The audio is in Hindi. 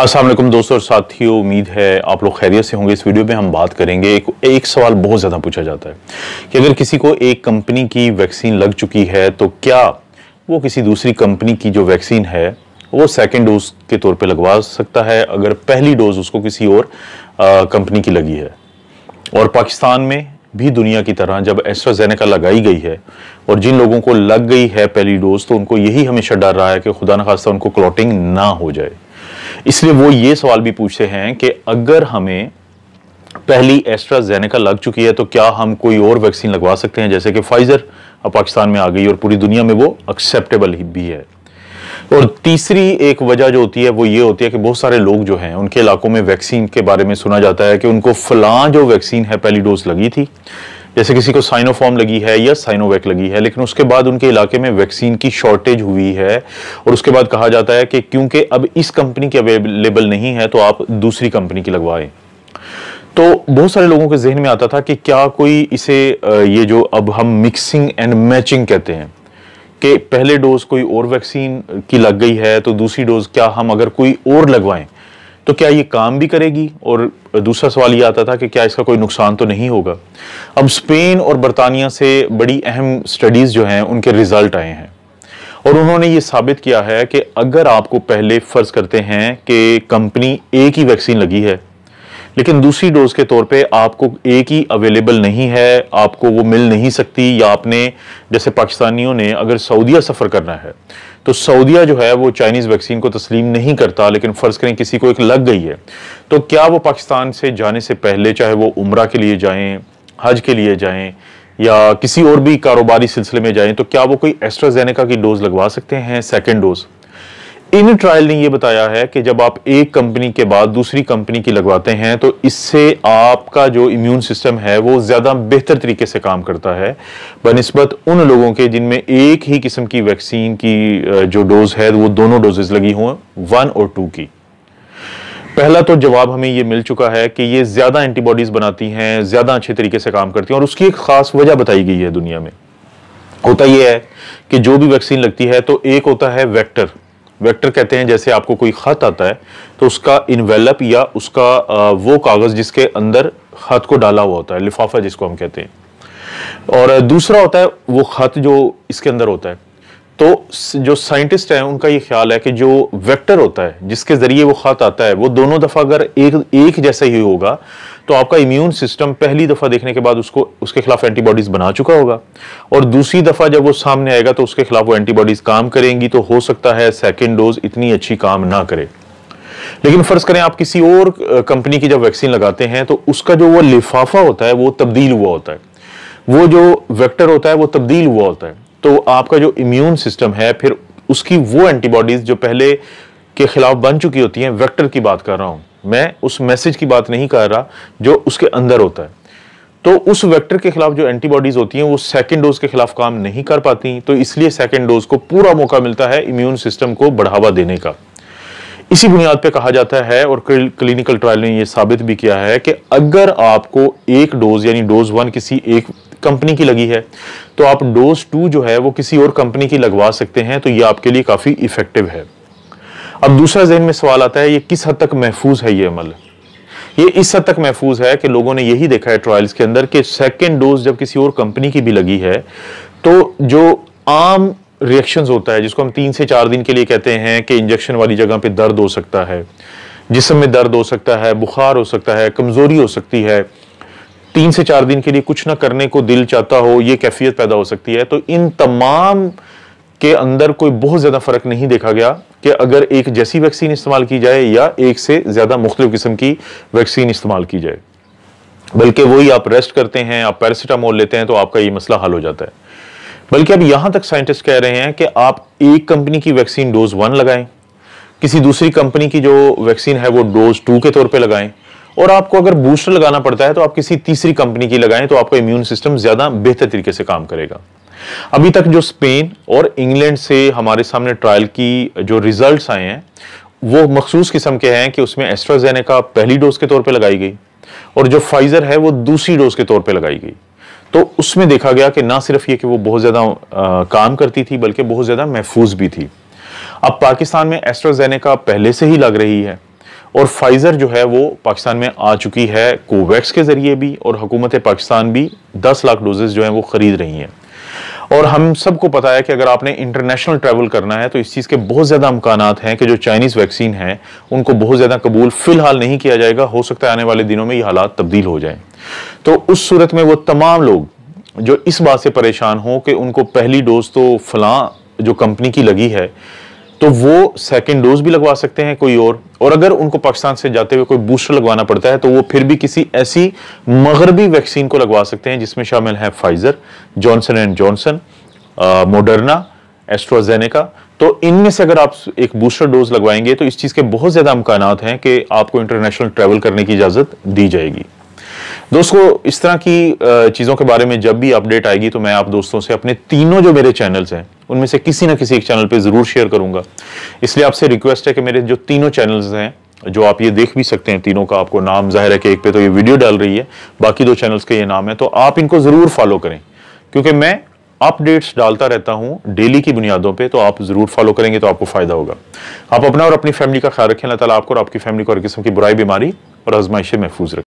असलम दोस्तों और साथियों उम्मीद है आप लोग खैरियत से होंगे इस वीडियो में हम बात करेंगे एक, एक सवाल बहुत ज़्यादा पूछा जाता है कि अगर किसी को एक कंपनी की वैक्सीन लग चुकी है तो क्या वो किसी दूसरी कंपनी की जो वैक्सीन है वो सेकेंड डोज के तौर पर लगवा सकता है अगर पहली डोज उसको किसी और कंपनी की लगी है और पाकिस्तान में भी दुनिया की तरह जब एस्ट्राजेनेका लगाई गई है और जिन लोगों को लग गई है पहली डोज तो उनको यही हमेशा डर रहा है कि खुदा न खास्ता उनको क्लॉटिंग ना हो जाए इसलिए वो ये सवाल भी पूछते हैं कि अगर हमें पहली एस्ट्राजेनेका लग चुकी है तो क्या हम कोई और वैक्सीन लगवा सकते हैं जैसे कि फाइजर अब पाकिस्तान में आ गई और पूरी दुनिया में वो एक्सेप्टेबल भी है और तीसरी एक वजह जो होती है वो ये होती है कि बहुत सारे लोग जो हैं उनके इलाकों में वैक्सीन के बारे में सुना जाता है कि उनको फलां जो वैक्सीन है पहली डोज लगी थी जैसे किसी को साइनोफॉर्म लगी है या साइनोवैक लगी है लेकिन उसके बाद उनके इलाके में वैक्सीन की शॉर्टेज हुई है और उसके बाद कहा जाता है कि क्योंकि अब इस कंपनी की अवेलेबल नहीं है तो आप दूसरी कंपनी की लगवाएं तो बहुत सारे लोगों के जहन में आता था कि क्या कोई इसे ये जो अब हम मिक्सिंग एंड मैचिंग कहते हैं कि पहले डोज कोई और वैक्सीन की लग गई है तो दूसरी डोज क्या हम अगर कोई और लगवाएं तो क्या ये काम भी करेगी और दूसरा सवाल ये आता था कि क्या इसका कोई नुकसान तो नहीं होगा अब स्पेन और बरतानिया से बड़ी अहम स्टडीज़ जो हैं उनके रिज़ल्ट आए हैं और उन्होंने ये साबित किया है कि अगर आपको पहले फ़र्ज़ करते हैं कि कंपनी एक ही वैक्सीन लगी है लेकिन दूसरी डोज के तौर पे आपको एक ही अवेलेबल नहीं है आपको वो मिल नहीं सकती या आपने जैसे पाकिस्तानियों ने अगर सऊदीया सफ़र करना है तो सऊदिया जो है वो चाइनीज़ वैक्सीन को तस्लीम नहीं करता लेकिन फ़र्ज़ करें किसी को एक लग गई है तो क्या वो पाकिस्तान से जाने से पहले चाहे वो उम्र के लिए जाएं हज के लिए जाए या किसी और भी कारोबारी सिलसिले में जाएं तो क्या वो कोई एस्ट्राजेनेका की डोज लगवा सकते हैं सेकेंड डोज़ इन ट्रायल ने ये बताया है कि जब आप एक कंपनी के बाद दूसरी कंपनी की लगवाते हैं तो इससे आपका जो इम्यून सिस्टम है वो ज़्यादा बेहतर तरीके से काम करता है बनस्बत उन लोगों के जिनमें एक ही किस्म की वैक्सीन की जो डोज है वो दोनों डोजेज लगी हुई वन और टू की पहला तो जवाब हमें ये मिल चुका है कि ये ज़्यादा एंटीबॉडीज़ बनाती हैं ज़्यादा अच्छे तरीके से काम करती हैं और उसकी एक ख़ास वजह बताई गई है दुनिया में होता यह है कि जो भी वैक्सीन लगती है तो एक होता है वैक्टर वेक्टर कहते हैं जैसे आपको कोई ख़त आता है तो उसका इन्वेलप या उसका वो कागज़ जिसके अंदर ख़त को डाला हुआ होता है लिफाफा जिसको हम कहते हैं और दूसरा होता है वो ख़त जो इसके अंदर होता है तो जो साइंटिस्ट है उनका ये ख्याल है कि जो वेक्टर होता है जिसके ज़रिए वो ख़त आता है वो दोनों दफ़ा अगर एक एक जैसा ही होगा तो आपका इम्यून सिस्टम पहली दफ़ा देखने के बाद उसको उसके खिलाफ एंटीबॉडीज़ बना चुका होगा और दूसरी दफ़ा जब वो सामने आएगा तो उसके खिलाफ वो एंटीबॉडीज़ काम करेंगी तो हो सकता है सेकेंड डोज इतनी अच्छी काम ना करे लेकिन फ़र्ज़ करें आप किसी और कंपनी की जब वैक्सीन लगाते हैं तो उसका जो वो लिफाफा होता है वो तब्दील हुआ होता है वो जो वेक्टर होता है वो तब्दील हुआ होता है तो आपका जो इम्यून सिस्टम है फिर उसकी वो एंटीबॉडीज़ जो पहले के ख़िलाफ़ बन चुकी होती हैं वेक्टर की बात कर रहा हूं मैं उस मैसेज की बात नहीं कर रहा जो उसके अंदर होता है तो उस वेक्टर के खिलाफ जो एंटीबॉडीज़ होती हैं वो सेकेंड डोज के खिलाफ काम नहीं कर पाती तो इसलिए सेकेंड डोज को पूरा मौका मिलता है इम्यून सिस्टम को बढ़ावा देने का इसी बुनियाद पे कहा जाता है और क्लिनिकल ट्रायल ने ये साबित भी किया है कि अगर आपको एक डोज यानी डोज वन किसी एक कंपनी की लगी है तो आप डोज टू जो है वो किसी और कंपनी की लगवा सकते हैं तो ये आपके लिए काफ़ी इफ़ेक्टिव है अब दूसरा जहन में सवाल आता है ये किस हद तक महफूज है ये अमल ये इस हद तक महफूज है कि लोगों ने यही देखा है ट्रायल्स के अंदर कि सेकेंड डोज जब किसी और कंपनी की भी लगी है तो जो आम रिएक्शन होता है जिसको हम तीन से चार दिन के लिए कहते हैं कि इंजेक्शन वाली जगह पर दर्द हो सकता है जिसम में दर्द हो सकता है बुखार हो सकता है कमज़ोरी हो सकती है तीन से चार दिन के लिए कुछ ना करने को दिल चाहता हो ये कैफियत पैदा हो सकती है तो इन तमाम के अंदर कोई बहुत ज़्यादा फ़र्क नहीं देखा गया कि अगर एक जैसी वैक्सीन इस्तेमाल की जाए या एक से ज़्यादा मुख्तु किस्म की वैक्सीन इस्तेमाल की जाए बल्कि वही आप रेस्ट करते हैं आप पैरासीटामोल लेते हैं तो आपका ये मसला हल हो जाता है बल्कि अब यहाँ तक साइंटिस्ट कह रहे हैं कि आप एक कंपनी की वैक्सीन डोज वन लगाएं किसी दूसरी कंपनी की जो वैक्सीन है वो डोज टू के तौर पे लगाएं और आपको अगर बूस्टर लगाना पड़ता है तो आप किसी तीसरी कंपनी की लगाएं तो आपका इम्यून सिस्टम ज्यादा बेहतर तरीके से काम करेगा अभी तक जो स्पेन और इंग्लैंड से हमारे सामने ट्रायल की जो रिज़ल्ट आए हैं वो मखसूस किस्म के हैं कि उसमें एस्ट्राजेनेका पहली डोज के तौर पर लगाई गई और जो फाइजर है वो दूसरी डोज के तौर पर लगाई गई तो उसमें देखा गया कि ना सिर्फ ये कि वो बहुत ज़्यादा काम करती थी बल्कि बहुत ज़्यादा महफूज भी थी अब पाकिस्तान में एस्ट्राजेनेका पहले से ही लग रही है और फाइज़र जो है वो पाकिस्तान में आ चुकी है कोवैक्स के ज़रिए भी और हुकूमत पाकिस्तान भी 10 लाख डोजेज़ जो हैं वो ख़रीद रही हैं और हम सबको पता है कि अगर आपने इंटरनेशनल ट्रैवल करना है तो इस चीज़ के बहुत ज़्यादा अमकान हैं कि जो चाइनीज़ वैक्सीन हैं उनको बहुत ज़्यादा कबूल फ़िलहाल नहीं किया जाएगा हो सकता है आने वाले दिनों में ये हालात तब्दील हो जाएँ तो उस सूरत में वो तमाम लोग जो इस बात से परेशान हों कि उनको पहली डोज तो फलां जो कंपनी की लगी है तो वो सेकेंड डोज भी लगवा सकते हैं कोई और और अगर उनको पाकिस्तान से जाते हुए कोई बूस्टर लगवाना पड़ता है तो वो फिर भी किसी ऐसी मगरबी वैक्सीन को लगवा सकते हैं जिसमें शामिल है Pfizer Johnson and Johnson Moderna AstraZeneca तो इनमें से अगर आप एक बूस्टर डोज लगवाएंगे तो इस चीज़ के बहुत ज़्यादा अमकान हैं कि आपको इंटरनेशनल ट्रैवल करने की इजाज़त दी जाएगी दोस्तों इस तरह की चीज़ों के बारे में जब भी अपडेट आएगी तो मैं आप दोस्तों से अपने तीनों जो मेरे चैनल्स हैं उनमें से किसी ना किसी एक चैनल पे ज़रूर शेयर करूंगा इसलिए आपसे रिक्वेस्ट है कि मेरे जो तीनों चैनल्स हैं जो आप ये देख भी सकते हैं तीनों का आपको नाम जाहिर है कि एक पे तो ये वीडियो डाल रही है बाकी दो चैनल्स के ये नाम है तो आप इनको ज़रूर फॉलो करें क्योंकि मैं अपडेट्स डालता रहता हूं डेली की बुनियादों पे तो आप ज़रूर फॉलो करेंगे तो आपको फ़ायदा होगा आप अपना और अपनी फैमिली का ख्याल रखें अल्लाह ताला आपको और आपकी फैमिली को हर किस्म की बुराई बीमारी और आजमाइशें महफूज रखें